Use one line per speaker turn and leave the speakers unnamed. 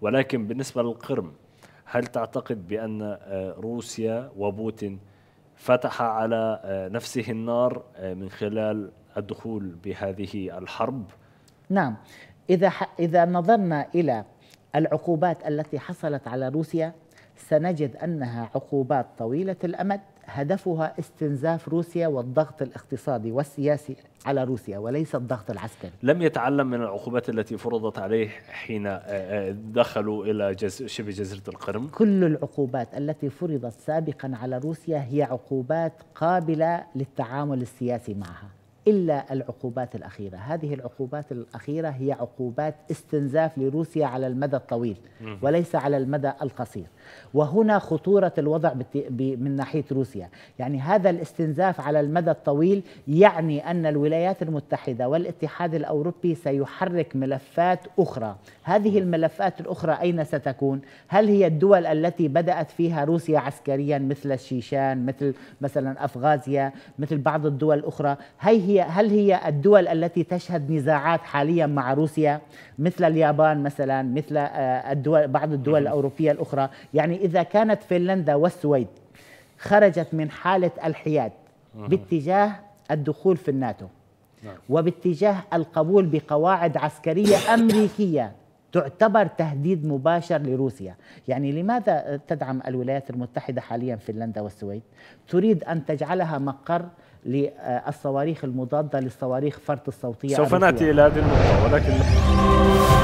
ولكن بالنسبة للقرم هل تعتقد بأن آه، روسيا وبوتين فتح على آه، نفسه النار آه، من خلال الدخول بهذه الحرب؟
نعم إذا, إذا نظرنا إلى العقوبات التي حصلت على روسيا سنجد أنها عقوبات طويلة الأمد هدفها استنزاف روسيا والضغط الاقتصادي والسياسي على روسيا وليس الضغط العسكري
لم يتعلم من العقوبات التي فرضت عليه حين آه، آه، دخلوا إلى جز... شبه جزيرة القرم
كل العقوبات التي فرضت سابقا على روسيا هي عقوبات قابلة للتعامل السياسي معها إلا العقوبات الأخيرة هذه العقوبات الأخيرة هي عقوبات استنزاف لروسيا على المدى الطويل وليس على المدى القصير وهنا خطورة الوضع من ناحية روسيا يعني هذا الاستنزاف على المدى الطويل يعني أن الولايات المتحدة والاتحاد الأوروبي سيحرك ملفات أخرى هذه الملفات الأخرى أين ستكون؟ هل هي الدول التي بدأت فيها روسيا عسكريا مثل الشيشان مثل مثلا أفغازيا مثل بعض الدول الأخرى هي هي هي هل هي الدول التي تشهد نزاعات حاليا مع روسيا مثل اليابان مثلا مثل آه، الدول بعض الدول الاوروبيه الاخرى يعني اذا كانت فنلندا والسويد خرجت من حاله الحياد باتجاه الدخول في الناتو نعم. وباتجاه القبول بقواعد عسكريه امريكيه تعتبر تهديد مباشر لروسيا يعني لماذا تدعم الولايات المتحدة حاليا فنلندا والسويد تريد أن تجعلها مقر للصواريخ المضادة للصواريخ فرط الصوتية سوف نأتي إلى هذه النقطة ولكن